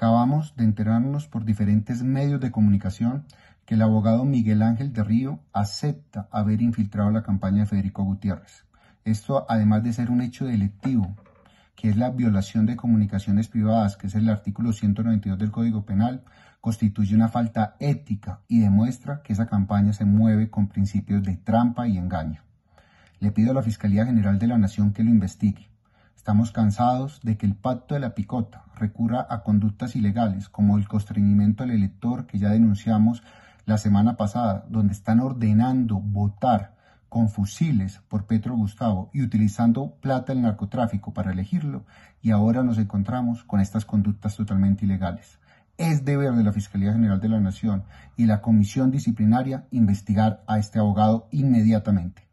Acabamos de enterarnos por diferentes medios de comunicación que el abogado Miguel Ángel de Río acepta haber infiltrado la campaña de Federico Gutiérrez. Esto, además de ser un hecho delictivo, que es la violación de comunicaciones privadas, que es el artículo 192 del Código Penal, constituye una falta ética y demuestra que esa campaña se mueve con principios de trampa y engaño. Le pido a la Fiscalía General de la Nación que lo investigue Estamos cansados de que el pacto de la picota recurra a conductas ilegales como el constreñimiento al elector que ya denunciamos la semana pasada, donde están ordenando votar con fusiles por Petro Gustavo y utilizando plata del narcotráfico para elegirlo, y ahora nos encontramos con estas conductas totalmente ilegales. Es deber de la Fiscalía General de la Nación y la Comisión Disciplinaria investigar a este abogado inmediatamente.